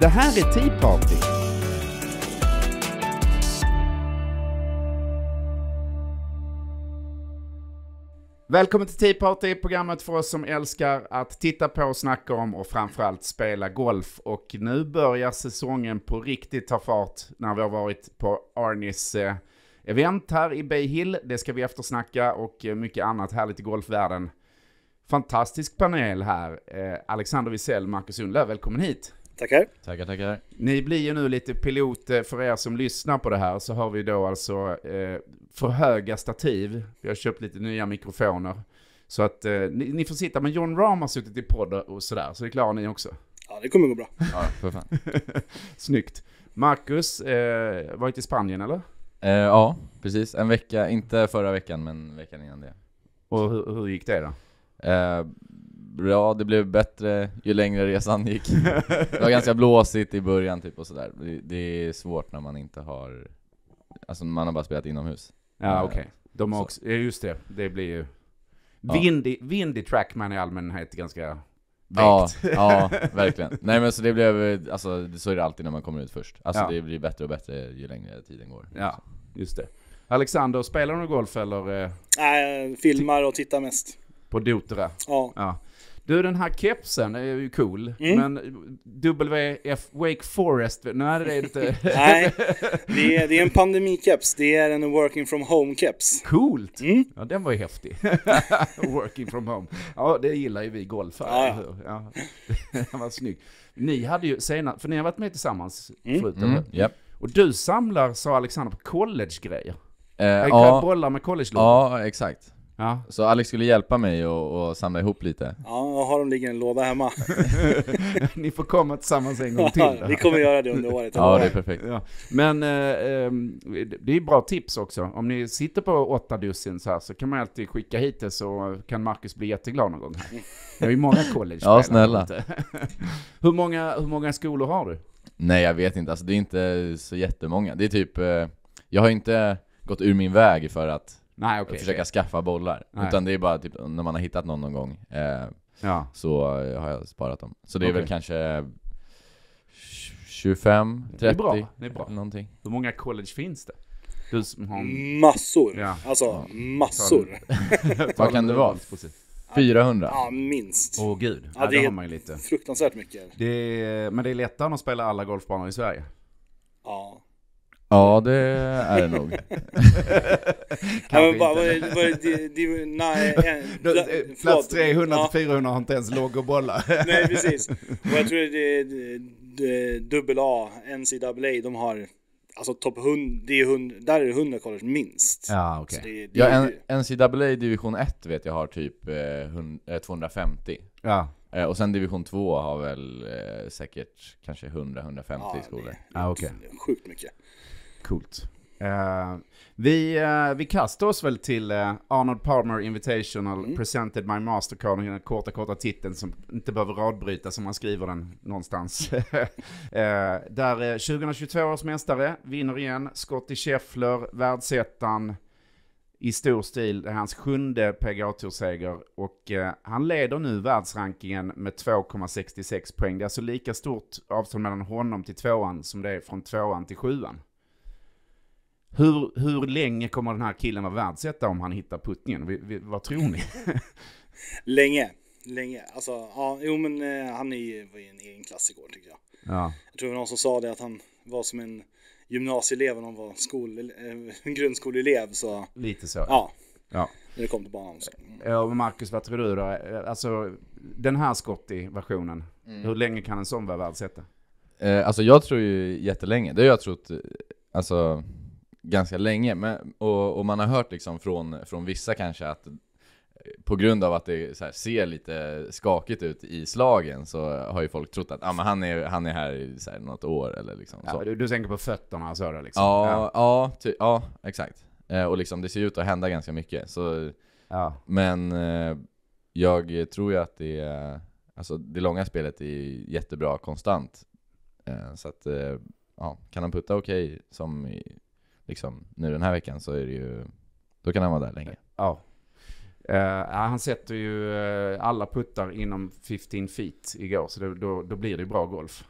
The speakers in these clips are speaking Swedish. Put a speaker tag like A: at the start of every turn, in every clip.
A: Det här är Tea Party. Välkommen till Tea Party, programmet för oss som älskar att titta på, snacka om och framförallt spela golf. Och nu börjar säsongen på riktigt ta fart när vi har varit på Arnis eh, event här i Bay Hill. Det ska vi eftersnacka och eh, mycket annat härligt i golfvärlden. Fantastisk panel här. Eh, Alexander Wisell, Marcus Sundlöv, välkommen hit. Tackar. Tackar, tackar. Ni blir ju nu lite piloter, eh, för er som lyssnar på det här så har vi då alltså eh, för höga stativ. Vi har köpt lite nya mikrofoner. Så att eh, ni, ni, får sitta, men John Rahm har suttit i podd och sådär, så det klarar ni också.
B: Ja, det kommer gå bra. Ja, för fan.
A: Snyggt. Marcus, eh,
C: varit i Spanien eller? Eh, ja, precis. En vecka, inte förra veckan, men veckan innan det. Och hur, hur gick det då? Eh, bra, det blev bättre ju längre resan gick. Det var ganska blåsigt i början typ och sådär. Det, är svårt när man inte har, alltså man har bara spelat inomhus. Ja eh, okej. Okay. De har också,
A: ja, just det, det blir ju... Vind i, vind i trackman i allmänhet ganska Vägt. Ja, ja,
C: verkligen. Nej men så det blev, alltså så är det alltid när man kommer ut först. Alltså ja. det blir bättre och bättre ju
A: längre tiden går. Ja, just det. Alexander, spelar du golf eller? Eh,
B: Nej, jag filmar och tittar mest.
A: På Dotera? Ja. ja. Du, den här kepsen är ju cool, mm. men WF Wake Forest, nej det är inte... nej,
B: det är, det är en pandemikeps, det är en working from home-keps. Coolt! Mm. Ja, den var ju häftig. working from home. Ja, det gillar ju vi golfare, ja. ja.
A: Den var snygg. Ni hade ju senare, för ni har varit med tillsammans mm. förut, mm. Yep. Och du samlar, sa Alexander, på college-grejer. Uh, ja, bollar med college -lådor. Ja, exakt.
C: Ja. Så Alex skulle hjälpa mig och, och samla ihop lite.
B: Ja, jag har dem ligger en låda hemma. Ni får komma tillsammans en gång till. vi kommer göra det under året.
C: ja, det är perfekt.
A: Ja. Men eh, ehm, det är bra tips också. Om ni sitter på åtta dussin så här så kan man alltid skicka hit det så kan Marcus bli jätteglad någon gång. Här. Det är ju många college Ja, snälla. hur, många, hur många skolor har du?
C: Nej, jag vet inte. Alltså, det är inte så jättemånga. Det är typ, eh, jag har inte gått ur min väg för att Nej, okay, försöka okay. skaffa bollar. Nej. Utan det är bara typ när man har hittat någon någon gång, eh, ja. så eh, har jag sparat dem. Så det är okay. väl kanske 25, 30, det är bra.
A: Det är bra. någonting. Hur många college finns det? Du som har... Massor! Ja. Alltså, ja. massor! Vad kan det vara? 400? Ja, minst. Åh gud. Ja, det, det har man ju lite.
B: fruktansvärt mycket.
A: Det är, men det är lättare än att spela alla golfbanor i Sverige. Ja. Ja, det
B: är det nog. ja, bara, var det, var det, de, de, nej, en, eh, eh, Plats 300 ja.
A: 400 har inte ens låg och bolla. nej, precis. Och
B: jag tror det är dubbel A, NCAA, de har Alltså topp 100, det där är det 100 college minst. Ja, okej. Okay. Det,
C: ja, NCAA division 1 vet jag har typ eh, 100, 250. Eh, ja. och sen division 2 har
A: väl eh, säkert kanske 100-150 ja, skolor. Ja,
B: ah, okej. Okay. Sjukt mycket.
A: Coolt. Uh, vi, uh, vi kastar oss väl till uh, Arnold Palmer Invitational mm. Presented My Mastercard, den korta, korta titeln som inte behöver radbryta som man skriver den någonstans. där 2022 års mästare vinner igen, Scottie Scheffler, världsettan i stor stil. Det är hans sjunde pga seger och han leder nu världsrankingen med 2,66 poäng. Det är alltså lika stort avstånd mellan honom till tvåan som det är från tvåan till sjuan. Hur, hur länge kommer den här killen vara världsetta om han hittar puttningen? Vi, vi, vad tror ni?
B: länge, länge. Alltså, ja, jo men eh, han är ju, var ju en egen klass igår tycker jag. Ja. Jag tror det var någon som sa det att han var som en gymnasieelev när han var skol, eh, grundskoleelev. Så... Lite så. Ja. ja. När det kom till banan. Så.
A: Ja, och Marcus, vad tror du då? Eh, alltså, den här Scotty-versionen, mm. hur länge kan en sån vara världsetta?
C: Eh, alltså jag tror ju jättelänge, det har jag trott, eh, alltså ganska länge. Men, och, och, man har hört liksom från, från vissa kanske att eh, på grund av att det här, ser lite skakigt ut i slagen så har ju folk trott att ah, men han, är, han är här i så här, något år eller liksom ja, så.
A: Du, du tänker på fötterna och sådär liksom? Ja, ja.
C: Ja, ty, ja exakt. Eh, och liksom det ser ut att hända ganska mycket. Så, ja. Men eh, jag tror ju att det, alltså, det långa spelet är jättebra konstant. så att, ja, kan han putta okej okay, som i, liksom, nu den här veckan så är det ju, då kan han vara där länge. Ja.
A: Uh, han sätter ju eh, alla puttar inom 15 feet igår, så då, då, då blir det ju bra golf.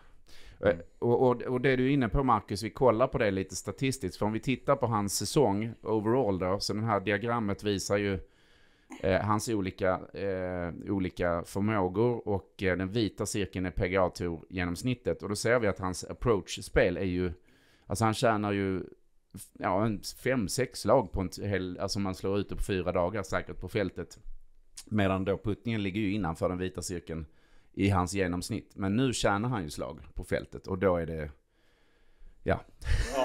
A: Eh, mm. Och, och, och, det du är inne på Marcus, vi kollar på det lite statistiskt. För om vi tittar på hans säsong overall då, så det här diagrammet visar ju eh, hans olika, eh, olika förmågor och eh, den vita cirkeln är PGA Tour genomsnittet. Och då ser vi att hans approach-spel är ju, alltså han tjänar ju ja, en fem, sex lag på en hel, alltså man slår ut det på fyra dagar säkert på fältet. Medan då puttningen ligger ju innanför den vita cirkeln i hans genomsnitt. Men nu tjänar han ju slag på fältet och då är det, ja.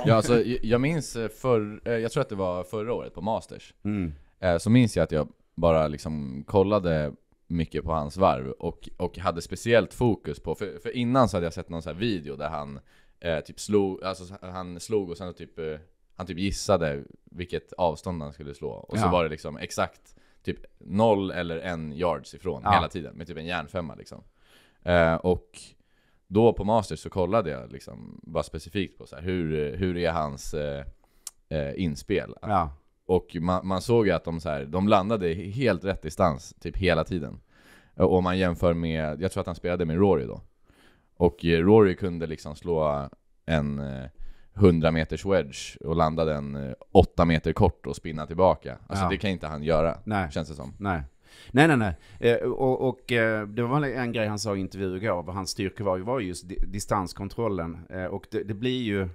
A: Ja, alltså,
C: jag minns eh, för, eh, jag tror att det var förra året på Masters. Mm. Eh, så minns jag att jag bara liksom kollade mycket på hans varv och, och hade speciellt fokus på, för, för innan så hade jag sett någon så video där han eh, typ slog, alltså han slog och sen typ eh, han typ gissade vilket avstånd han skulle slå. Och så var det liksom exakt typ noll eller en yards ifrån Ja. hela tiden med typ en järnfemma liksom. Eh, och då på Masters så kollade jag liksom bara specifikt på så här, hur, hur är hans eh, eh, inspel? Ja. Och man, man såg ju att de, så här, de landade i helt rätt distans typ hela tiden. Eh, och om man jämför med, jag tror att han spelade med Rory då. Och eh, Rory kunde liksom slå en, eh, 100 meters wedge och landa den 8 eh, meter kort och spinna tillbaka. Alltså ja. det kan inte han göra, nej. känns
A: det som. Nej. Nej, nej, nej. Eh, och, och eh, det var en grej han sa i intervju igår, vad hans styrka var, var just distanskontrollen. Eh, och det, det, blir ju,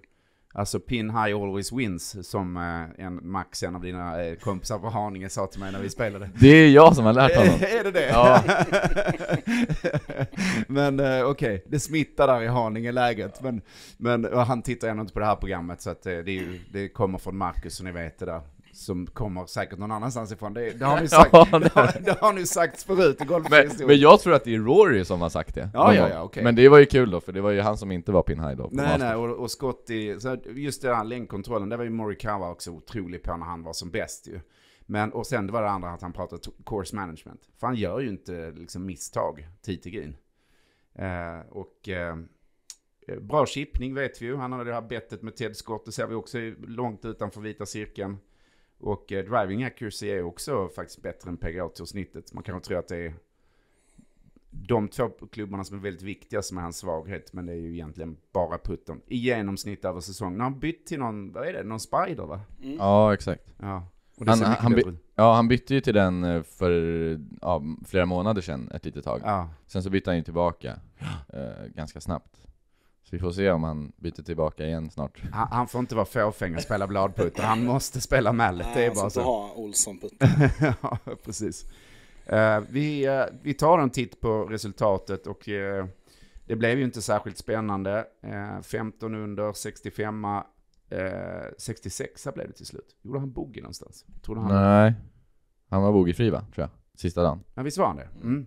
A: Alltså Pin High Always Wins, som eh, en, Max, en av dina eh, kompisar på Haninge, sa till mig när vi spelade. Det är jag som har lärt honom. är det det? Ja. men eh, okej, okay, det smittar där i Haninge-läget. Men, men han tittar ändå inte på det här programmet, så att det, är ju, det kommer från Marcus, så ni vet det där som kommer säkert någon annanstans ifrån. Det, det har, ni sagt, ja, det, har, det har ni sagt förut i golfhistorien. Men, men, jag tror att det är Rory som har sagt det. Ja, ja, ja,
C: okay. Men det var ju kul då, för det var ju han som inte var Pin High då. Nej,
A: nej, och, och i så just den här längdkontrollen, det var ju Morikawa också otrolig på när han var som bäst ju. Men, och sen det var det andra att han pratade course management. För han gör ju inte liksom misstag, Titegrin. Eh, och... Eh, eh, Bra chippning vet vi ju. Han har det här bettet med Ted Scott. Det ser vi också långt utanför vita cirkeln. Och eh, driving accuracy är också faktiskt bättre än PGA-tour-snittet. Man kanske tror att det är de två klubbarna som är väldigt viktiga som är hans svaghet, men det är ju egentligen bara putten. I genomsnitt över säsongen. Han bytt till någon, vad är det, någon Spider va? Mm. Ja, exakt. Ja.
C: Han, han, by, ja, han bytte ju till den eh, för ja, flera månader sedan, ett litet tag. Ja. Sen så bytte han ju tillbaka eh, ganska snabbt. Så vi får se om han byter tillbaka igen snart. Han, han får inte vara
A: fåfäng och spela bladputter, han måste spela mallet. Det är bara så. Han ha
B: Olsson-putter. ja,
A: precis. Uh, vi, uh, vi tar en titt på resultatet och uh, det blev ju inte särskilt spännande. 15 under, 65 Eh, 66 blev det till slut. Gjorde han bogey någonstans? Trodde han Nej.
C: Han var bogeyfri va, tror jag. Sista dagen.
A: Ja, visst var han det? Mm.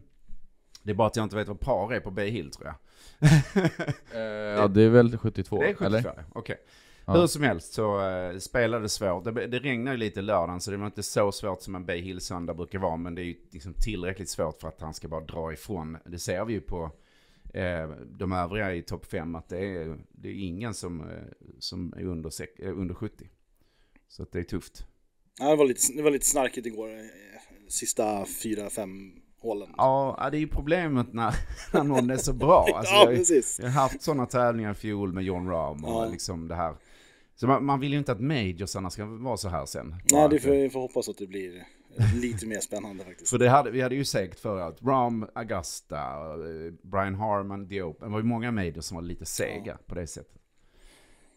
A: Det är bara att jag inte vet vad par är på Bay Hill tror jag. Eh, ja, det är väl 72? Det är 72, okej. Okay. Ja. Hur som helst så eh, spelade det svårt. Det, det regnade ju lite lördagen så det var inte så svårt som en Bay Hill-söndag brukar vara. Men det är ju liksom tillräckligt svårt för att han ska bara dra ifrån. Det ser vi ju på Eh, de övriga i topp 5 att det är, det är ingen som, eh, som är under, under 70. Så att det är tufft.
B: Ja, det, var lite, det var lite snarkigt igår, sista 4-5 hålen.
A: Ja, det är ju problemet när, när någon är så bra. Alltså, ja, jag, precis. jag har haft sådana tävlingar i fjol med John Rahm och ja. liksom det här. Så man, man, vill ju inte att majorsarna ska vara så här sen. Nej,
B: det får, vi får hoppas att det blir lite mer spännande faktiskt.
A: För det hade, vi hade ju säkert förut, Rahm, Augusta, eh, Brian Harman, The Open. Det var ju många majors som var lite sega ja. på det sättet.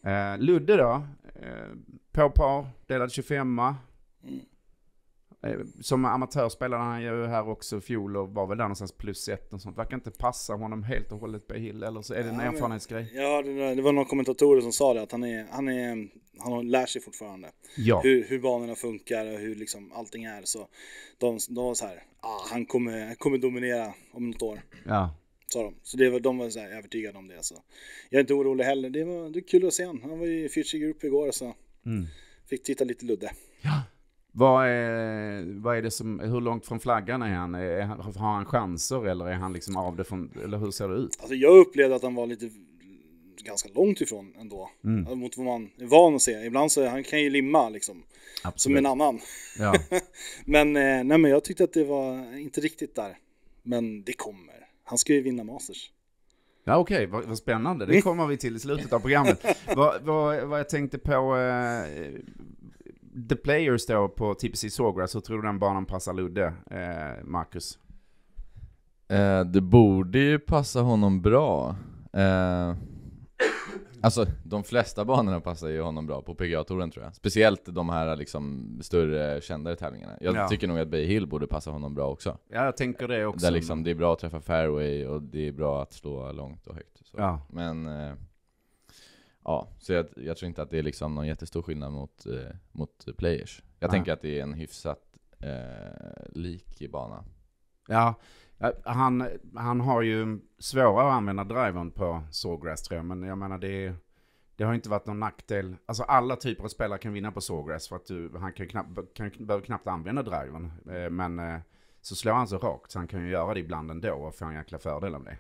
A: Eh, Ludde då, eh, på par, delad 25 mm. Eh, som amatör spelade han ju här också fjol och var väl där någonstans plus ett och sånt. Verkar inte passa honom helt och hållet på Hill, eller så är det en erfarenhetsgrej?
B: Ja, det, det var någon kommentatorer som sa det, att han, är, han, är, han lär sig fortfarande. Ja. Hur, hur banorna funkar och hur liksom allting är. Så de, de var så här, ah, han kommer, kommer dominera om något år. Ja. Sa de. Så det var, de var så här övertygade om det. Så. Jag är inte orolig heller. Det var, det var kul att se honom. Han var i Future Group igår, så mm. fick titta lite Ludde. Ja.
A: Vad är, vad är det som, hur långt från flaggan är han? Är, har han chanser eller är han liksom av det från, eller hur ser det ut?
B: Alltså jag upplevde att han var lite, ganska långt ifrån ändå. Mm. Alltså, mot vad man är van att se. Ibland så, han kan ju limma liksom. Absolut. Som en annan. Ja. men, eh, nej men jag tyckte att det var inte riktigt där. Men det kommer. Han ska ju vinna Masters.
A: Ja, Okej, okay. vad, vad, spännande. Det mm. kommer vi till i slutet av programmet. vad, vad, vad jag tänkte på, eh, The Players då på TPC Sawgrass, hur tror du den banan passar Ludde, eh, Marcus?
C: Eh, det borde ju passa honom bra. Eh, alltså, de flesta banorna passar ju honom bra på pga touren tror jag. Speciellt de här liksom större, kändare tävlingarna. Jag ja. tycker nog att Bay Hill borde passa honom bra också. Ja, jag tänker det också. Där liksom, det är bra att träffa fairway och det är bra att slå långt och högt. så. Ja. Men... Eh, Ja, så jag, jag, tror inte att det är liksom någon jättestor skillnad mot, eh, mot players. Jag ah. tänker att det är en hyfsat eh,
A: lik bana. Ja, han, han har ju svårare att använda driven på Sawgrass tror jag, men jag menar det det har inte varit någon nackdel. Alltså alla typer av spelare kan vinna på Sawgrass för att du, han kan knappt, kan, behöver knappt använda driven. Eh, men eh, så slår han så rakt så han kan ju göra det ibland ändå och få en jäkla fördel av det.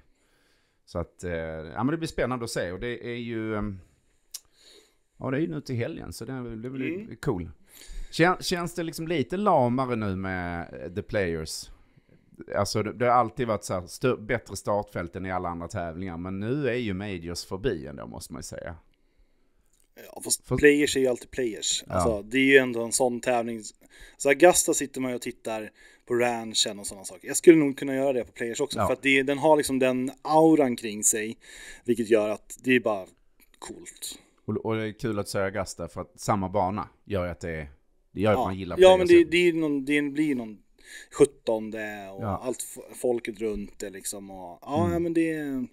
A: Så att, eh, ja men det blir spännande att se och det är ju, ehm, Ja, det är ju nu till helgen, så det, det blir mm. cool. Kän, känns det liksom lite lamare nu med eh, The Players? Alltså det, det har alltid varit så här, stö, bättre startfält än i alla andra tävlingar, men nu är ju Majors förbi ändå måste man ju säga.
B: Ja, fast För... players är ju alltid players. Ja. Alltså, det är ju ändå en sån tävling. Så Augusta sitter man ju och tittar på ranchen och sådana saker. Jag skulle nog kunna göra det på players också, ja. för att det, den har liksom den auran kring sig, vilket gör att det är bara coolt.
A: Och, och det är kul att säga Augusta för att samma bana gör att det, det gör ja. att man gillar Ja, men det,
B: det, någon, det blir någon sjuttonde och ja. allt folket runt det liksom. Och, ja, mm. men det... Mm.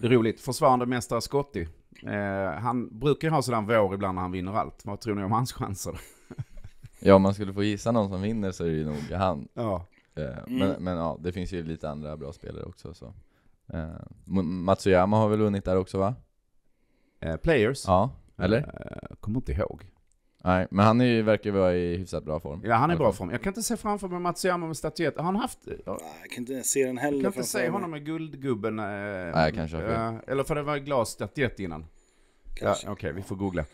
A: Det är roligt. Försvarande mästare Scotti. Eh, han brukar ju ha sådär vår ibland när han vinner allt. Vad tror ni om hans chanser?
C: ja, om man
A: skulle få gissa någon som vinner så är det ju nog
C: han. Ja. Eh, mm. men, men, ja, det finns ju lite andra bra spelare också. Så. Eh, Matsuyama har väl vunnit där också va? eh, Players. Ja, eh, eller? Eh, kommer inte ihåg. Nej, men han är, ju- verkar vara i hyfsat bra form. Ja, han är i bra form. Jag kan
A: inte se framför mig Mats Hjelmer med statyett. Har han haft... Jag
B: kan inte se den heller. Jag kan inte se honom med Guldgubben. Eh, Nej, kanske har fel. eh, Eller för det var glasstatyett innan. Ja, Kanske. Okej, vi får googla.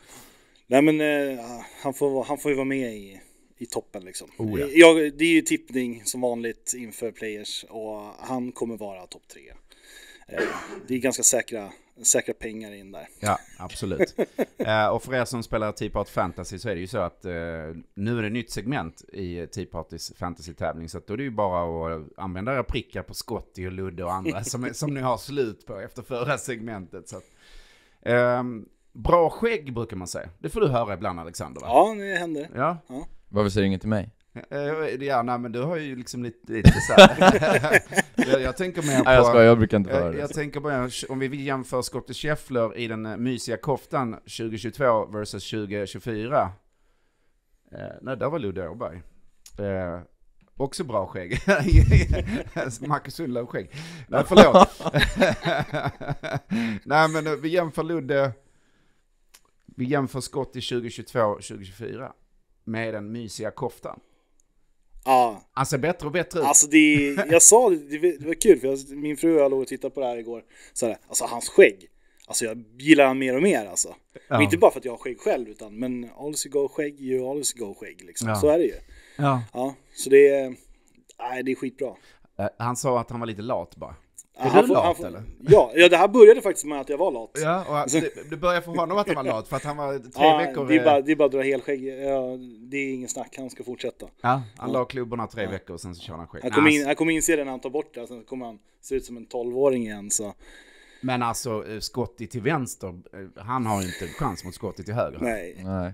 B: Nej men eh, han, får, han får ju vara med i, i toppen liksom. Oh, ja. jag, det är ju tippning som vanligt inför players och han kommer vara topp tre. Eh, det är ganska säkra säkra pengar in där.
A: Ja, absolut. Eh, och för er som spelar Tea Party Fantasy så är det ju så att uh, nu är det nytt segment i Tea Partys Fantasy-tävling. Så då är det ju bara att använda era prickar på Scotty och Ludde och andra som, som ni har slut på efter förra segmentet. Så att, uh, bra skägg brukar man säga. Det får du höra ibland Alexander va? Ja, det händer. Ja. ja.
C: Varför säger du inget till mig?
A: Eh, ja, nej, men du har ju liksom lite, lite så jag, jag, tänker mer på... Nej, jag skojar, jag brukar inte höra eh, det. jag tänker på, om vi jämför Scottie Scheffler i den eh, mysiga koftan 2022 versus 2024. Eh, nej, där var Ludde Åberg. Eh, också bra skägg. Marcus Sundlöv skägg. Nej, förlåt. nej, men vi jämför Ludde... Vi jämför Scottie 2022-2024 med den mysiga koftan. Ja. Han ser bättre och bättre ut. Alltså det,
B: jag sa det, det var kul för jag, min fru och jag låg och tittade på det här igår. Så här, alltså hans skägg. Alltså jag gillar han mer och mer alltså. Ja. Och inte bara för att jag har skägg själv utan men always go skägg you always go skägg liksom. Ja. Så är det ju. Ja. ja. Så det nej det är skitbra.
A: Eh, han sa att han var lite lat bara. Är han du får, lat får, eller?
B: Ja, ja, det här började faktiskt med att jag var lat. Ja, och alltså-
A: det, det började för honom att han var lat, för att han var tre ja, veckor... Det är, bara,
B: det är bara att dra helskägg. Ja, det är ingen snack, han ska fortsätta. Ja, han la klubborna tre veckor och sen så kör han skägg. Han kommer, in, han kommer inse det när han tar bort det, sen kommer han se ut som en tolvåring igen. Så.
A: Men alltså, eh, Scotty till vänster, eh, han har inte en chans mot Scotty till höger. Nej. Nej.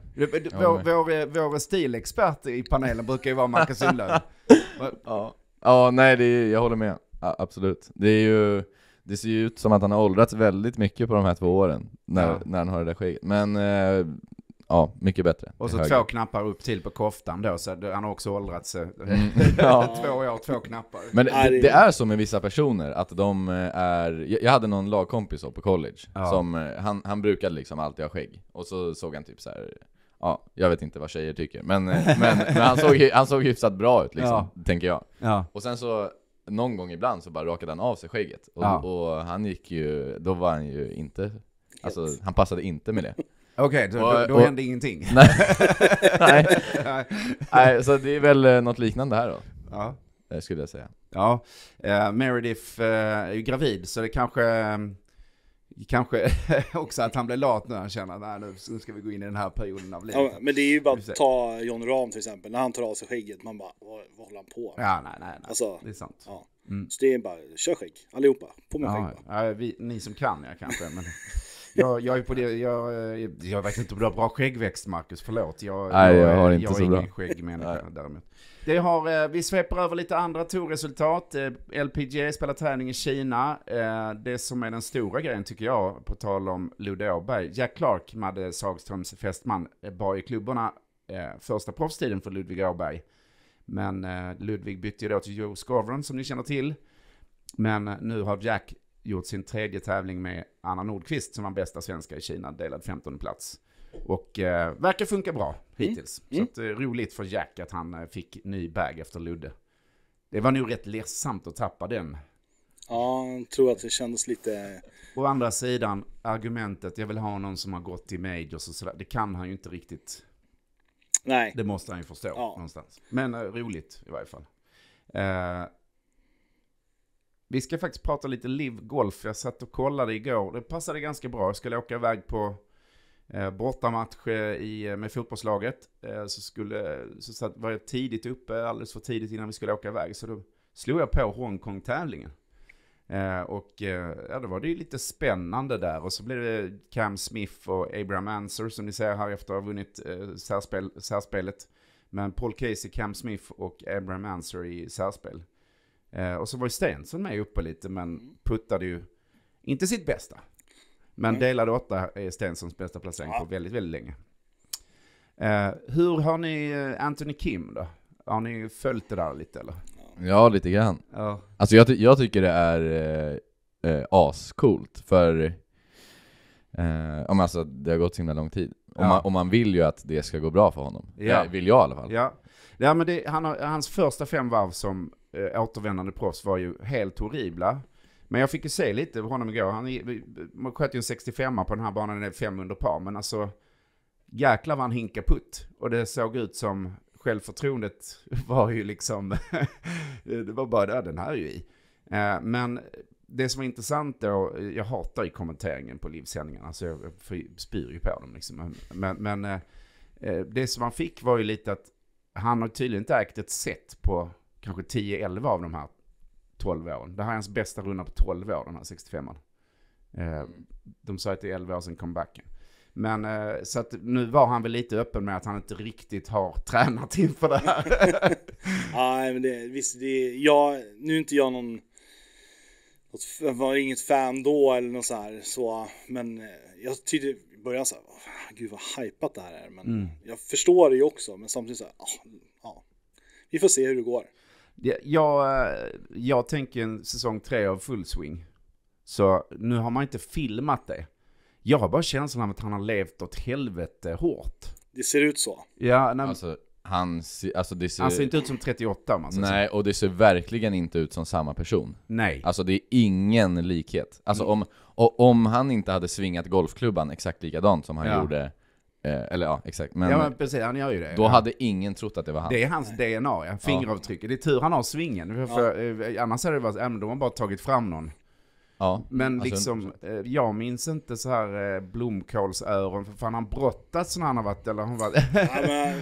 A: Vår, vår, eh, vår stilexpert i panelen brukar ju vara Marcus Sundlund. ja.
C: ja, nej, det, jag håller med. Ja, absolut. Det är ju, det ser ju ut som att han har åldrats väldigt mycket på de här två åren, när, ja. när han har det där skägget. Men eh, ja, mycket bättre. Och så två
A: knappar upp till på koftan då, så han har också åldrats eh, mm. ja. två år, två knappar. Men det, det, är
C: så med vissa personer, att de eh, är... Jag hade någon lagkompis på college, ja. som, eh, han, han brukade liksom alltid ha skägg. Och så såg han typ så här, Ja, jag vet inte vad tjejer tycker, men, men, men han, såg, han såg hyfsat bra ut liksom, ja. tänker jag. Och sen så någon gång ibland så bara rakade han av sig skägget. Och, Ja. och han gick ju, då var han ju inte, alltså han passade inte med det. Okej, då, då, Och- då och- hände ingenting. Nej, nej, nej, så det
A: är väl eh, något liknande här då, Ja. Eh, skulle jag säga. Ja, eh, Meredith eh, är ju gravid så det kanske, eh, Kanske också att han blir lat nu, han känner att nu ska vi gå in i den här perioden av
B: livet. Ja, men det är ju bara att ta John Ram till exempel, när han tar av sig skägget, man bara, vad, vad håller han på med? Ja, nej, nej, nej. Alltså, det är sant. Ja. Mm. Så det är bara, kör skägg, allihopa,
A: på med ja, skägg. Ja, vi, ni som kan, jag kanske, men jag, jag, är på det, jag, eh, jag vet inte om du har bra skäggväxt Marcus, förlåt. Jag, Nej, jag, har inte jag så är ingen skäggmänniska däremot. Det har, eh, vi sveper över lite andra tourresultat. Eh, LPGA spelar träning i Kina. Det som är den stora grejen tycker jag, på tal om Ludde Åberg. Jack Clark, Madde Sagströms fästman, bar i klubborna första proffstiden för Ludvig Åberg. Men Ludvig bytte ju då till Joe Skovron som ni känner till. Men nu har Jack gjort sin tredje tävling med Anna Nordqvist som var bästa svenska i Kina, delad 15 plats. Och eh, verkar funka bra hittills. Mm, mm. Så att, eh, roligt för Jack att han eh, fick ny bag efter Ludde. Det var nog rätt ledsamt att tappa den.
B: Ja, jag tror att det kändes lite...
A: Å andra sidan, argumentet jag vill ha någon som har gått i majors och sådär, det kan han ju inte riktigt. Nej. Det måste han ju förstå ja. någonstans. Men eh, roligt i varje fall. Eh, vi ska faktiskt prata lite livgolf. Jag satt och kollade igår. Det passade ganska bra. Jag skulle åka iväg på eh, bortamatch eh, i, eh, med fotbollslaget. Eh, så skulle, så satt, var jag tidigt uppe, alldeles för tidigt innan vi skulle åka iväg. Så då slog jag på Hongkong-tävlingen. Eh, och eh, ja, då var det ju lite spännande där. Och så blev det Cam Smith och Abraham Answer som ni ser här efter att ha vunnit eh, särspel, särspelet. Men Paul Casey, Cam Smith och Abraham Answer i särspel. Eh, och så var ju Stensson med uppe lite, men mm. puttade ju inte sitt bästa. Men mm. delade åtta är Stensons bästa placering ja. på väldigt, väldigt länge. Eh, hur har ni eh, Anthony Kim då? Har ni följt det där lite eller?
C: Ja, lite grann. Ja. Alltså jag, ty jag tycker det är eh, eh, ascoolt, för eh, men alltså, det har gått så himla lång tid. Och, ja. man, och man vill ju att det ska gå bra för honom. Ja. Det eh, vill jag i alla fall.
A: Ja, ja men det, han har, hans första fem varv som eh, återvändande proffs var ju helt horribla. Men jag fick ju se lite på honom igår. Han sköt ju en 65 på den här banan, det är fem under par. Men alltså, jäklar vad han hinkade putt. Och det såg ut som självförtroendet var ju liksom, det var bara där, den här är ju i. Eh, men det som var intressant då, jag hatar ju kommenteringen på livsändningarna, så alltså jag spyr ju på dem liksom. Men, men eh, eh, det som man fick var ju lite att han har tydligen inte ägt ett sätt på kanske 10-11 av de här 12 åren. Det här är hans bästa runda på 12 år, den här 65an. Eh, mm. de sa att det är 11 år sedan comebacken. Men eh, så att nu var han väl lite öppen med att han inte riktigt har tränat inför det
B: här. Ja, men det, visst, det, jag, nu är inte jag någon, jag var inget fan då eller något så här, så, men eh, jag tyckte i början så här, gud vad hajpat det här är, men mm. jag förstår det ju också, men samtidigt så här, ja, oh, vi får se hur det går.
A: Jag, eh, jag tänker en säsong tre av Full Swing. Så nu har man inte filmat det. Jag har bara känslan av att han har levt åt helvete hårt.
B: Det ser ut så.
A: Ja, nej, alltså, han, ser, alltså det ser, han ser inte ut som 38 om man ska Nej,
B: säga.
C: och det ser verkligen inte ut som samma person. Nej. Alltså det är ingen likhet. Alltså mm. om, om han inte hade svingat golfklubban exakt likadant som han ja. gjorde Eh, eller ja, exakt. Men, ja, men precis, han gör ju det. Då ja. hade ingen trott att det var han. Det är
A: hans DNA, ja. fingeravtryck. Ja. Det är tur han har svingen. För, ja. Eh, annars hade det varit, äh, de har bara tagit fram någon. Ja, men alltså, liksom, eh, jag minns inte så här eh, blomkålsöron, för fan han brottats när han har
B: varit, eller han var...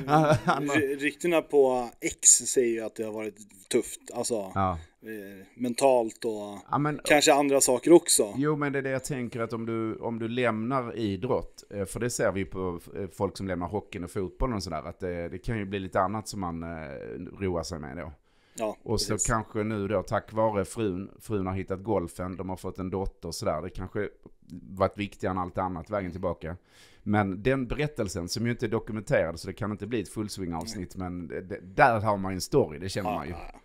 A: ja,
B: ryktena på X säger ju att det har varit tufft, alltså. Ja. Eh, mentalt och ja, men, kanske andra saker också.
A: Jo, men det är det jag tänker att om du, om du lämnar idrott, eh, för det ser vi på eh, folk som lämnar hockeyn och fotbollen och sådär, att det, det kan ju bli lite annat som man roar sig med då. Ja, och så kanske nu då, tack vare frun, frun har hittat golfen, de har fått en dotter och sådär, det kanske varit viktigare än allt annat vägen tillbaka. Men den berättelsen som ju inte är dokumenterad så det kan inte bli ett fullsving avsnitt men det, där har man ju en story, det känner ja, man ju. Ja.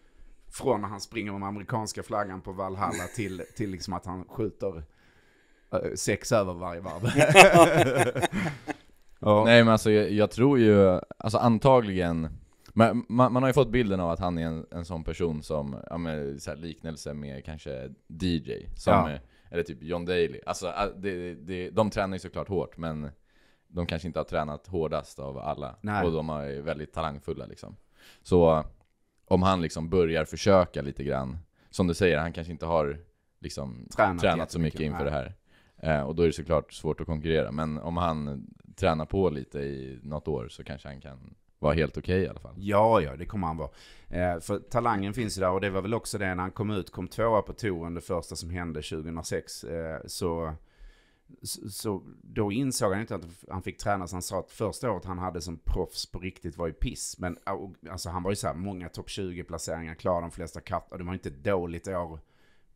A: Från när han springer med amerikanska flaggan på Valhalla till, till liksom att han skjuter eh, sex över varje varv. ja. Nej men
C: alltså jag, jag, tror ju, alltså antagligen, man, man, man, har ju fått bilden av att han är en, en sån person som, ja men så liknelse med kanske DJ, som, ja. eller typ John Daly. Alltså det, det, de tränar ju såklart hårt men de kanske inte har tränat hårdast av alla. Nej. Och de är väldigt talangfulla liksom. Så om han liksom börjar försöka lite grann. Som du säger, han kanske inte har liksom tränat, tränat så mycket inför det här. Eh, och då är det såklart svårt att konkurrera. Men om han tränar på lite i
A: något år så kanske han kan
C: vara helt okej okay, i alla
A: fall. Ja, ja, det kommer han vara. Eh, för talangen finns ju där och det var väl också det när han kom ut, kom tvåa på touren, det första som hände 2006. Eh, så så, då insåg han inte att han fick träna, så han sa att första året han hade som proffs på riktigt var ju piss. Men alltså, han var ju så här, många topp 20-placeringar, klarade de flesta kapp, och det var inte ett dåligt år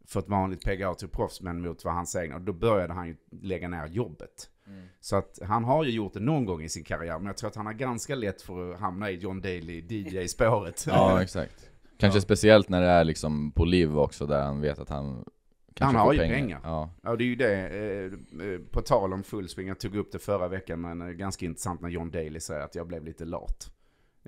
A: för ett vanligt PGA till proffs, men mot vad hans egna. Och då började han ju lägga ner jobbet. Mm. Så att han har ju gjort det någon gång i sin karriär, men jag tror att han har ganska lätt för att hamna i John Daly, DJ-spåret. ja, exakt.
C: Kanske ja. speciellt när det är liksom på liv också, där han vet att han han har ju pengar. pengar. Ja.
A: ja, det är ju det. Eh, eh, på tal om fullsving, jag tog upp det förra veckan, men eh, ganska intressant när John Daly säger att jag blev lite lat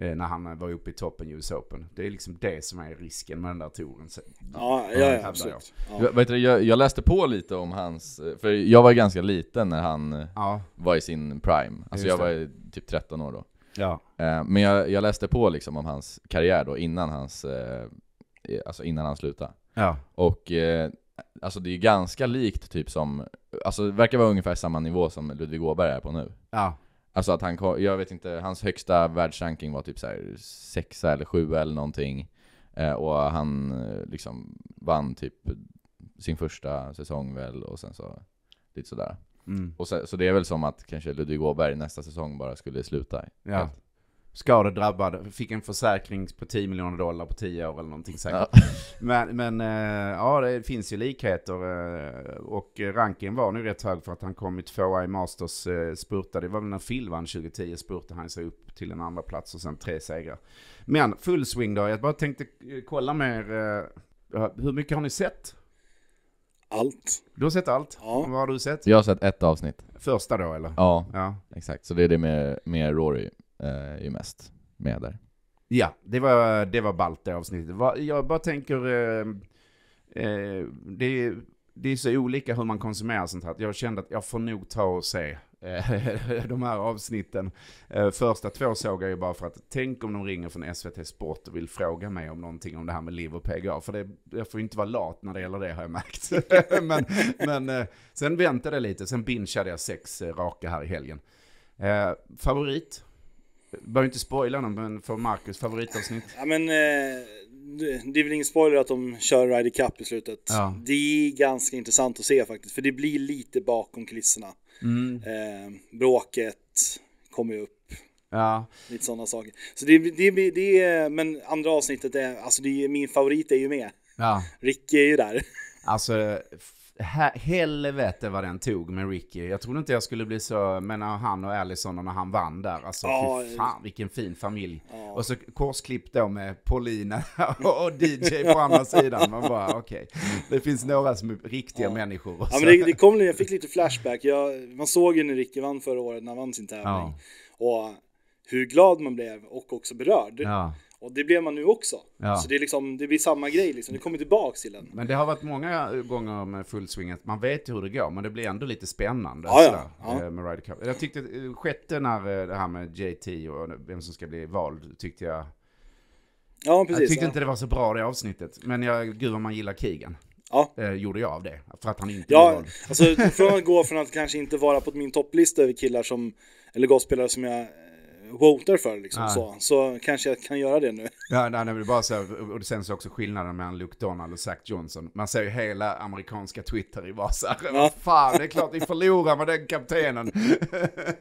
A: när han var uppe i toppen i US Open. Det är liksom det som är risken med den där touren. Ja, ja, ja absolut. Jag. Ja. Vet du, jag, jag, läste på lite om
C: hans, för jag var ganska liten när han ja. var i sin prime. Alltså Just jag var det. typ 13 år då. Ja. Men jag, jag, läste på liksom om hans karriär då innan hans, alltså innan han slutade. Ja. Och Alltså det är ju ganska likt typ som, alltså det verkar vara ungefär samma nivå som Ludvig Åberg är på nu. Ja. Alltså att han jag vet inte, hans högsta världsranking var typ så här sexa eller sjua eller någonting. Eh, och han eh, liksom vann typ sin första säsong väl och sen så lite sådär. Mm. Och så, så det är väl som att kanske Ludvig Åberg nästa säsong bara skulle sluta.
A: Ja. Helt skadedrabbad, fick en försäkring på 10 miljoner dollar på 10 år eller någonting säkert. Ja. Men, men eh, ja, det finns ju likheter eh, och rankingen var nu rätt hög för att han kom i tvåa i Masters äh, eh, spurtade, det var väl när Phil vann 2010, spurtade han sig upp till en andra plats och sen tre segrar. Men full swing då, jag bara tänkte kolla med er. hur mycket har ni sett? Allt. Du har sett allt? Ja. Vad har du sett? Jag har sett ett avsnitt. Första då eller? Ja, ja.
C: exakt. Så det är det med, med Rory eh, ju mest med där.
A: Ja, det var, det var ballt det avsnittet. Jag bara tänker, eh, eh det, är, det är så olika hur man konsumerar sånt här. Jag kände att jag får nog ta och se eh, de här avsnitten. Eh, första två såg jag ju bara för att tänk om de ringer från SVT Sport och vill fråga mig om någonting om det här med liv och PGA. För det, jag får ju inte vara lat när det gäller det har jag märkt. men, men sen väntade jag lite, sen bingeade jag sex raka här i helgen. Favorit? Behöver inte spoila någon, men för Marcus favoritavsnitt.
B: Ja men, eh, det är väl ingen spoiler att de kör Ryder Cup i slutet. Ja. Det är ganska intressant att se faktiskt, för det blir lite bakom kulisserna. Mm. Eh, bråket kommer ju upp. Ja. Lite sådana saker. Så det, det, det, är, men andra avsnittet är, alltså det är, min favorit är ju med. Ja. Rick är ju där.
A: Alltså, helvete vad den tog med Ricky. Jag trodde inte jag skulle bli så, men han och Allison och när han vann där, alltså ja, fy fan vilken fin familj. Ja. Och så korsklipp då med Paulina och DJ på andra sidan. Man bara okej, okay. det finns några som är riktiga ja. människor. Ja, men det, det
B: kom, jag fick lite flashback. Jag, man såg ju när Ricky vann förra året, när han vann sin tävling. Och hur glad man blev och också berörd. Och det blev man nu också. Ja. Så det, är liksom, det blir samma grej, liksom. det kommer tillbaka till den.
A: Men det har varit många gånger med fullsvinget, man vet ju hur det går, men det blir ändå lite spännande. Ja, ja. ja. Eh, med Ryder Cup. Jag tyckte, eh, sjätte när eh, det här med JT och vem som ska bli vald, tyckte jag... Ja, precis. Jag tyckte inte det var så bra det avsnittet, men jag, gud vad man gillar Kigen. Ja. Eh, gjorde jag av det, för att han inte Ja,
B: alltså från att gå från att kanske inte vara på min topplista över killar som, eller golfspelare som jag voter för liksom ja. så. Så kanske jag kan göra det nu.
A: Ja, nej, nej, bara så, och sen så också skillnaden mellan Luke Donald och Zach Johnson. Man ser ju hela amerikanska Twitter i Vasa. Ja. Fan, det är klart ni förlorar med den kaptenen.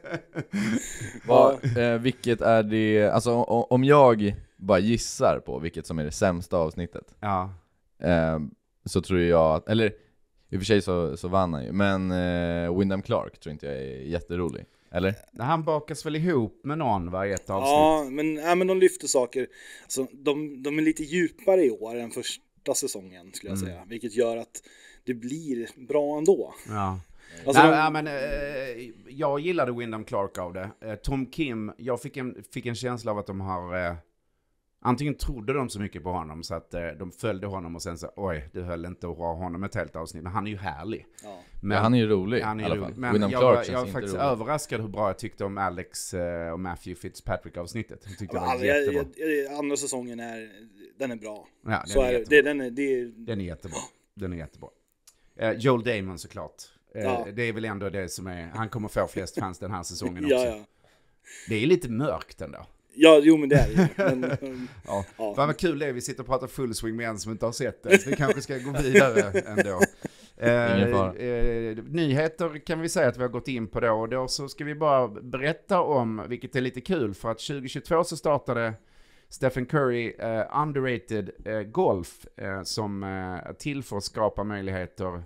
A: ja,
C: eh, vilket är det, alltså om jag bara gissar på vilket som är det sämsta avsnittet. Ja. Eh, så tror jag att, eller i och för sig så, så vann han ju, men eh, Wyndham Clark tror inte jag är jätterolig. Eller? Eh, han bakas väl ihop
A: med någon va, i ett avsnitt? Ja,
B: men, ja, men de lyfter saker. Alltså, de, de är lite djupare i år än första säsongen skulle jag mm. säga. Vilket gör att det blir bra ändå.
A: Ja. Alltså, Nej, de... men, eh, jag gillade Wyndham Clark av det. Eh, Tom Kim, jag fick en, fick en känsla av att de har eh, Antingen trodde de så mycket på honom så att eh, de följde honom och sen så oj, det höll inte att ha honom ett helt avsnitt. Men han är ju härlig. Ja. Men, ja, han är ju rolig han är i alla fall. Men jag, Clark var, jag var faktiskt rolig. överraskad hur bra jag tyckte om Alex eh, och Matthew Fitzpatrick-avsnittet. Jag tyckte det var jag, jättebra.
B: Jag, andra säsongen är, den är bra. Ja, den, så är jättebra. Det, den, är, det är... den är jättebra.
A: Den är jättebra. Eh, Joel Damon såklart. Eh, ja. Det är väl ändå det som är, han kommer få flest fans den här säsongen också. Det är lite mörkt ändå.
B: Ja, jo men det är det men, um, ja. ja. Fan vad
A: kul det är, vi sitter och pratar full swing med en som inte har sett det. Så vi kanske ska gå vidare ändå. Eh, eh, nyheter kan vi säga att vi har gått in på då. Och då så ska vi bara berätta om, vilket är lite kul, för att 2022 så startade Stephen Curry eh, Underrated eh, Golf eh, som eh, att skapa möjligheter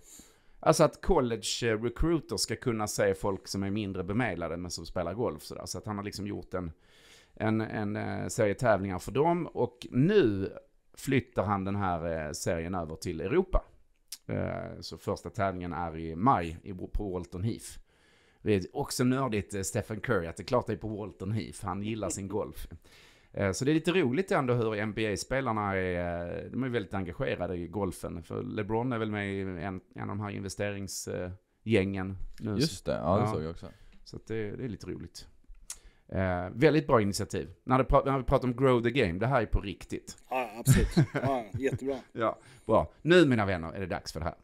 A: Alltså att college eh, recruiter ska kunna se folk som är mindre bemedlade men som spelar golf sådär. Så att han har liksom gjort en en, en eh, serie tävlingar för dem och nu flyttar han den här eh, serien över till Europa. Eh, så första tävlingen är i maj på Walton Heath. Det är också nördigt Stephen Curry, att det är klart det är på Walton Heath, han gillar sin golf. Så det är lite roligt ändå hur NBA-spelarna är, de är väldigt engagerade i golfen. För LeBron är väl med i en, en av de här investeringsgängen nu. Just det, ja det ja. såg jag också. Så det, det är lite roligt. Eh, väldigt bra initiativ. När, det när vi pratar om grow the game, det här är på riktigt. Ja, absolut. Ja, jättebra. ja, bra. Nu mina vänner är det dags för det här.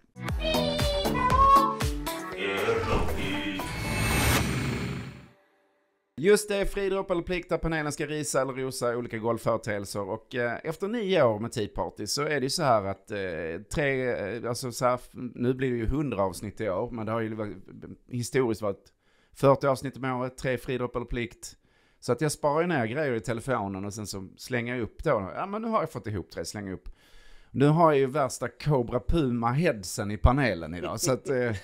A: Just det, fridropp eller plikt där panelen ska risa eller rosa olika golfföreteelser. Och eh, efter nio år med Tea Party så är det ju så här att eh, tre, eh, alltså så här, nu blir det ju hundra avsnitt i år, men det har ju historiskt varit 40 avsnitt om året, tre friidrott eller plikt. Så att jag sparar ner grejer i telefonen och sen så slänger jag upp då. Ja men nu har jag fått ihop tre, slänger upp. Nu har jag ju värsta Cobra Puma headsen i panelen idag. Så att, eh,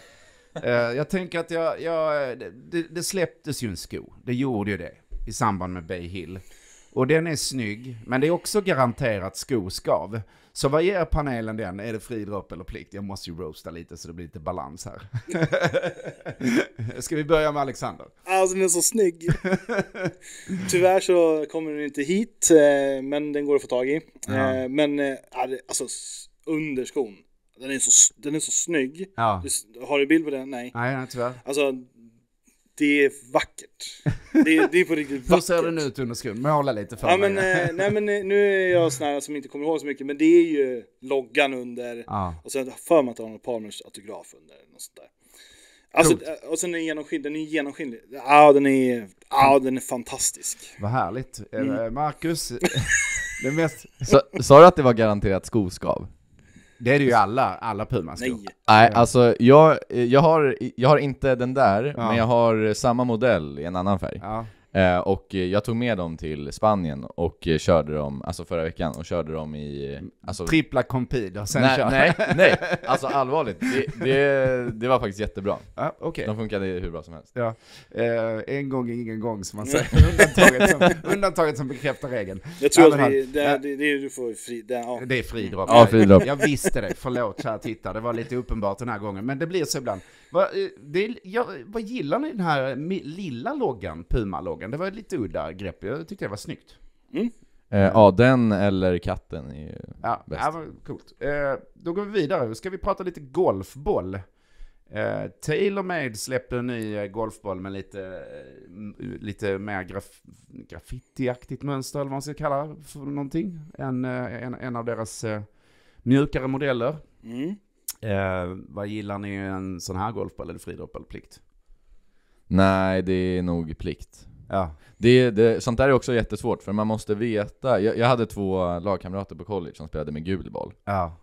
A: eh jag tänker att jag, jag det, det, släpptes ju en sko, det gjorde ju det i samband med Bay Hill. Och den är snygg, men det är också garanterat skoskav. Så vad ger panelen den? Är det fri dropp eller plikt? Jag måste ju roasta lite så det blir lite balans här. Ska vi börja med Alexander?
B: Alltså den är så snygg. Tyvärr så kommer den inte hit, eh, men den går att få tag i. Ja. Eh, men eh, alltså underskon. Den är så, den är så snygg. Ja. har du bild på den? Nej. Nej, nej tyvärr. Alltså, det är vackert. Det, det är på riktigt
A: vackert. Hur ser den ut under skon? Måla lite för ja, mig. Men, eh, nej
B: men eh, nu är jag sån här som inte kommer ihåg så mycket, men det är ju loggan under ja. och sen för mig att det Arnold Palmers autograf under. Och sånt där. Alltså, eh, och sen är den genomskinlig, den är genomskinlig. Ja, den är, ja, den är fantastisk.
A: Vad härligt. Mm. Marcus, det mest...
C: Sa du att det var garanterat skoskav?
A: Det är det ju alla, alla Pumaskor. Nej.
C: Nej, alltså jag, jag, har, jag har inte den där, ja. men jag har samma modell i en annan färg. Ja. Eh, och jag tog med dem till Spanien och körde dem, alltså förra veckan, och körde dem i... Alltså, Trippla
A: compid och sen nej, kör. Nej, nej, alltså allvarligt. Det,
C: det, det var faktiskt
A: jättebra. Ah, okay. De funkade hur bra som helst. Ja. Eh, en gång är ingen gång som man säger. undantaget, som, undantaget som bekräftar regeln. Jag tror ja, att vi,
B: det, är, det, det är du får fri... Det, ja. det är
A: fridropp. Ja, fridropp. Jag visste det, förlåt kära tittare. Det var lite uppenbart den här gången, men det blir så ibland. Vad, eh, det, jag, vad gillar ni den här lilla loggan, Puma-loggan? frågan. Det var ett lite udda grepp. Jag tyckte det var snyggt. Mm.
C: Eh, ja, den eller katten är ju
A: ja, bäst. Ja, coolt. Eh, då går vi vidare. Ska vi prata lite golfboll? Eh, TaylorMade släppte en ny eh, golfboll med lite, eh, lite mer graf graffitiaktigt mönster, eller vad man ska kalla det för någonting. En, eh, en, en av deras mjukare modeller. Mm. Eh, vad gillar ni en sån här golfboll? eller det eller plikt?
C: Nej, det är nog plikt. Ja. Det, det, sånt där är också jättesvårt, för man måste veta. Jag, jag hade två lagkamrater på college som spelade med gul boll. Ja.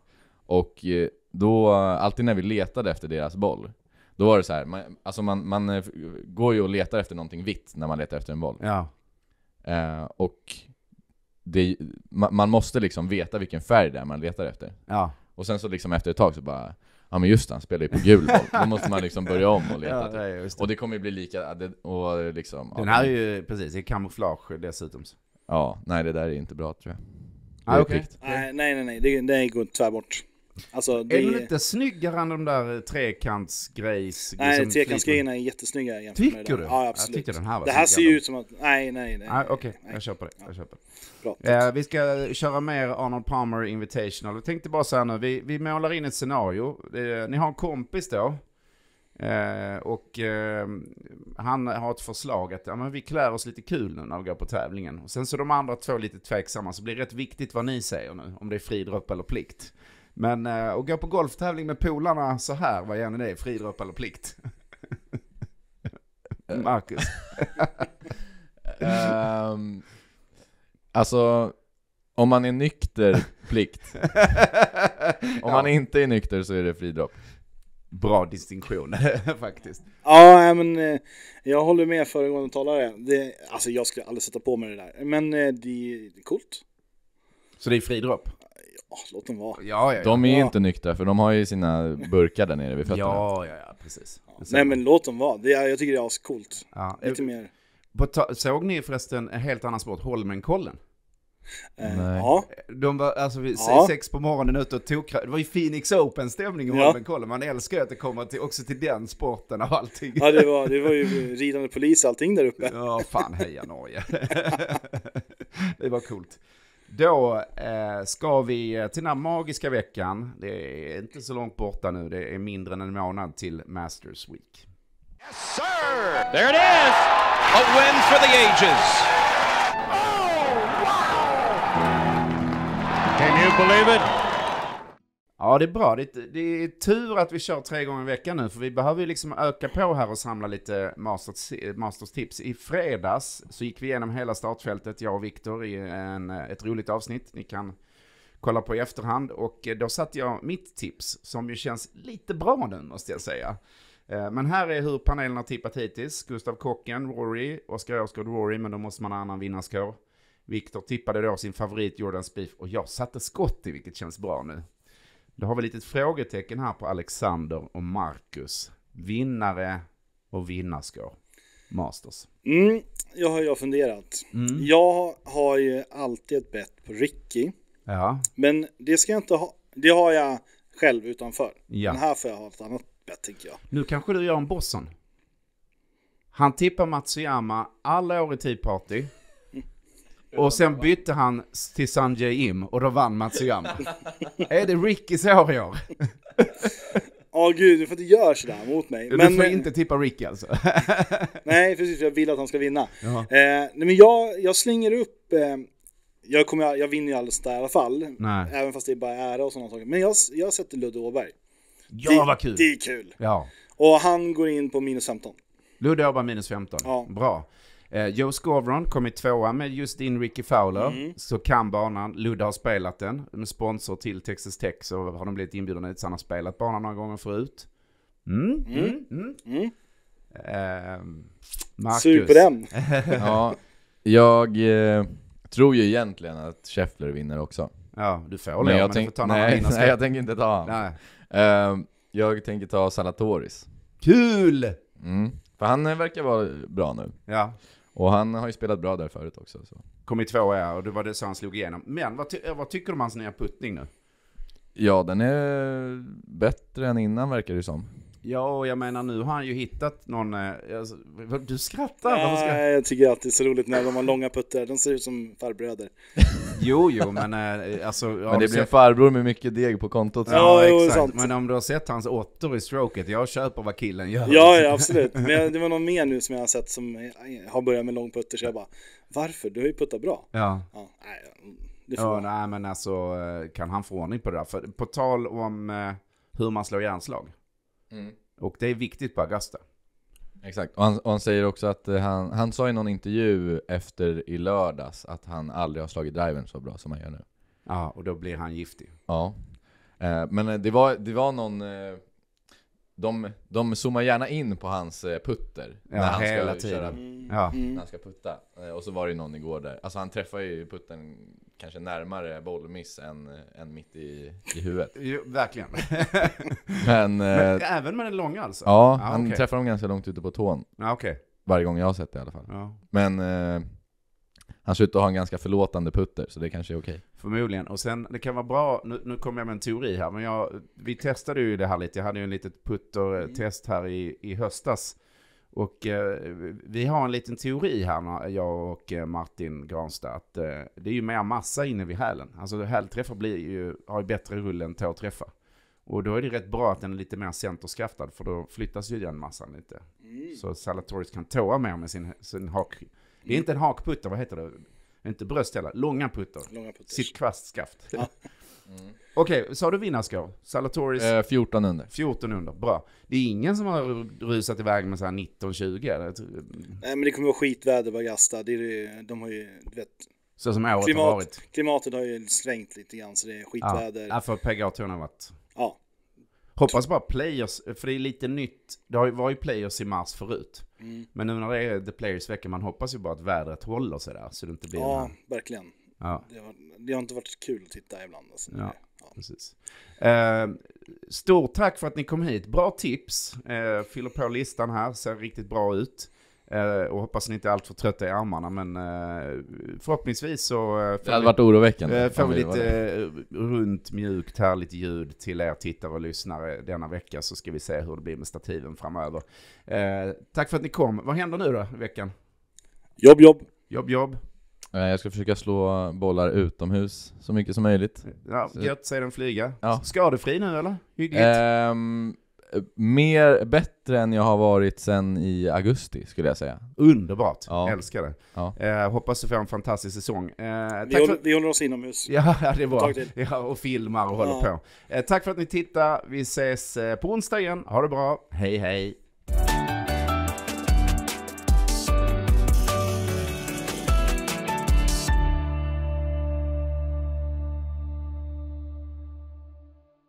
C: Och eh, då, alltid när vi letade efter deras boll, då var det så här, man, alltså man, man eh, går ju och letar efter någonting vitt när man letar efter en boll. Ja. Eh, och det, man, man, måste liksom veta vilken färg det är man letar efter. Ja. Och sen så liksom efter ett tag så bara, ja men just det, han spelar ju på gul boll. Då måste man liksom börja om och leta. Ja, typ. det. Typ. Och det kommer ju bli lika, och liksom, Den här ja, är ju, precis, det är
A: kamouflage dessutom. Ja, nej det där är inte bra tror jag. Ah, okay.
B: nej, nej, nej, det, det går tvärbort. Alltså, det... Är de inte
A: snyggare än de där
B: trekantsgrejs? Liksom, nej, liksom trekantsgrejerna är jättesnygga Tycker med du? Ja, absolut. Jag tyckte den här var Det här ser ju ut som att... Nej, nej, nej. Ah,
A: Okej, okay. jag köper det. Jag köper det. Bra. Eh, vi ska köra mer Arnold Palmer Invitational. Jag tänkte bara så här nu, vi, vi målar in ett scenario. Eh, ni har en kompis då. Eh, och eh, han har ett förslag att ja, men vi klär oss lite kul nu när vi går på tävlingen. Och sen så de andra två lite tveksamma, så blir rätt viktigt vad ni säger nu, om det är fri dropp eller plikt. Men att eh, gå på golftävling med polarna så här, vad gör ni det? Fridropp eller plikt? Eh. Marcus.
C: um, alltså, om man är nykter, plikt. om ja. man inte är nykter så är det fridropp. Bra distinktion
A: faktiskt.
B: Ja, men eh, jag håller med föregående talare. Det, alltså jag skulle aldrig sätta på mig det där, men det, det är coolt.
A: Så det är fridropp?
B: låt dem vara. Ja, ja, ja. De är ju
C: inte nyktra för de har ju sina burkar där nere vid fötterna.
B: Ja, ja, ja, precis. Nej men låt dem vara, det är, jag tycker det är ascoolt. Ja. Lite mer...
A: Såg ni förresten en helt annan sport, Holmenkollen?
B: Eh, ja.
A: De var alltså vid ja. sex på morgonen ute och tog Det var ju Phoenix Open stämning i ja. Holmenkollen. Man älskar ju att det kommer till, också till den
B: sporten och allting. Ja, det var, det var ju ridande polis allting där uppe. Ja, fan heja Norge.
A: det var coolt. Då eh, ska vi till den här magiska veckan. Det är inte så långt borta nu. Det är mindre än en månad till Masters Week. Yes sir!
B: There it is! A win for the ages! Oh, wow! Can you believe
A: it? Ja, det är bra. Det är, det är, tur att vi kör tre gånger i veckan nu, för vi behöver ju liksom öka på här och samla lite masters, masters tips. I fredags så gick vi igenom hela startfältet, jag och Viktor, i en, eh, ett roligt avsnitt. Ni kan kolla på i efterhand. Och eh, då satte jag mitt tips, som ju känns lite bra nu, måste jag säga. Eh, men här är hur panelen har tippat hittills. Gustav Kocken, Rory, Oskar Åsgård, Rory, men då måste man ha annan vinnarskår. Viktor tippade då sin favorit Jordan Spieth och jag satte skott i vilket känns bra nu. Då har vi ett litet frågetecken här på Alexander och Marcus. Vinnare och vinnarskår. Masters.
B: Mm, jag har jag funderat. Mm. Jag har ju alltid ett bett på Ricky. Ja. Men det ska jag inte ha. Det har jag själv utanför. Ja. Men här får jag ha ett annat bett tänker jag.
A: Nu kanske du gör en Bosson. Han tippar Matsuyama alla år i Tea Party. Och sen bytte han till Sanjay Im och då vann Matsuyama. är det Rickys år i år?
B: Ja oh, gud, du får inte göra sådär mot mig. Du men, får inte
A: tippa Ricky alltså?
B: nej, precis. Jag vill att han ska vinna. Eh, nej, men jag, jag slänger upp... Eh, jag, kommer, jag vinner ju alldeles där i alla fall. Nej. Även fast det är bara ära och sådana saker. Men jag, jag sätter Ludde Åberg.
A: Ja, det, vad kul! Det är
B: kul! Ja. Och han går in på minus 15.
A: Ludde Åberg minus 15. Ja. Bra. Eh, Joe Scovron kom i tvåa med just in Ricky Fowler, mm. så kan banan. Ludde har spelat den, med sponsor till Texas Tech så har de blivit inbjudna ut, så han har spelat banan några gånger förut. Mm, mm, mm. mm. Eh, Marcus. Sur på den! ja,
C: jag eh, tror ju egentligen att Scheffler vinner också. Ja, du får det. Jag, tänk, nej, nej, jag tänker inte ta honom. Uh, jag tänker ta Salatoris.
A: Kul! Mm, för han verkar vara bra nu. Ja. Och han har ju spelat bra där förut också. Så. Kom i tvåa ja, och det var det så han slog igenom. Men vad, ty vad tycker du om hans nya puttning nu?
C: Ja, den är bättre än innan verkar det som.
A: Ja, och jag menar nu har han ju hittat någon... Eh, alltså, du skrattar! Nej, ska...
B: jag tycker att det är så roligt när de har långa puttar. De ser ut som farbröder.
A: Jo, jo, men eh, alltså... Men det blir en farbror
B: med mycket deg på kontot. Ja, ja exakt. Sant.
A: Men om du har sett hans åttor i stroket, jag köper vad killen gör. Ja, ja absolut. Men
B: det var någon mer nu som jag har sett som eh, har börjat med långputter, så jag bara Varför? Du har ju puttat bra.
A: Ja. ja nej, mm, det får ja, man. nej, men alltså eh, kan han få ordning på det där? För på tal om hur man slår järnslag. Mm. Och det är viktigt på Augusta. Exakt,
C: och han, och han säger också att eh, han, han sa i någon intervju efter i lördags att han aldrig har slagit driven så bra som han gör nu. Ja, och då blir han giftig. Ja. Eh, men eh, det var, det var någon... De, de zoomar gärna in på hans putter ja, när, han hela ska tiden. Köra, mm. när han ska putta. Och så var det någon igår där. Alltså han träffar ju putten kanske närmare bollmiss än, än mitt i, i huvudet. Jo, verkligen. men, men eh, även med den långa alltså? Ja, ah, han okay. träffar dem ganska långt ute på tån. Ah, okay. Varje gång jag har sett det i alla fall. Ja. Men eh, han ser ut att ha en ganska förlåtande putter, så det kanske är okej. Okay.
A: Förmodligen. Och sen, det kan vara bra, nu, nu kommer jag med en teori här, men jag, vi testade ju det här lite. Jag hade ju en litet puttertest här i, i höstas. Och eh, vi har en liten teori här, jag och eh, Martin Granstad, att eh, det är ju mer massa inne vid hälen. Alltså hälträffar blir ju, har ju bättre rull än tåträffar. Och då är det rätt bra att den är lite mer centerskaftad, för då flyttas ju den massan lite. Mm. Så Salatoris kan tåa mer med sin, sin hak... Det är mm. inte en hakputter, vad heter det? Inte bröst heller, långa putter. Långa Sitt kvastskaft. Ja. Mm. Okej, okay, sa du vinnarskår? Salatoris? Eh, 14 under. 14 under, bra. Det är ingen som har rusat iväg med så här 19-20?
B: Nej, men det kommer vara skitväder på Agasta. Det är, de har ju, du vet, så som året Klimat, har varit. Klimatet har ju svängt lite grann så det är skitväder. Ja,
A: för PGA-touren har varit... Ja. Hoppas bara players, för det är lite nytt. Det har ju varit players i mars förut. Mm. Men nu när det är the players-vecka, man hoppas ju bara att vädret håller sig där. Så det inte blir... Ja, verkligen.
B: Ja. Det, har, det, har, inte varit kul att titta ibland.
A: Alltså. Ja, ja. Precis. Eh, stort tack för att ni kom hit. Bra tips. Eh, fyller på listan här, ser riktigt bra ut. Eh, och hoppas ni inte är alltför trötta i armarna, men eh, förhoppningsvis så... Eh, får det hade vi, varit oroväckande. Eh, får vi lite eh, runt, mjukt, härligt ljud till er tittare och lyssnare denna vecka, så ska vi se hur det blir med stativen framöver. Eh, tack för att ni kom. Vad händer nu då, veckan? Jobb, jobb. Jobb,
C: jobb. Eh, jag ska försöka slå bollar utomhus så mycket som möjligt.
A: Ja, gött, säger den flyga.
C: Ja. Skadefri nu eller? Hyggligt? Um, mer, bättre än jag har varit sen i augusti skulle jag säga.
A: Underbart, ja. älskar det. Ja. Eh, hoppas du får en fantastisk säsong. Eh, vi, håller, för...
B: vi, håller, oss inomhus. Ja, det är bra.
A: Ja, och filmar och håller på. Eh, tack för att ni tittar. Vi ses eh, på onsdag igen. Ha det bra. Hej hej.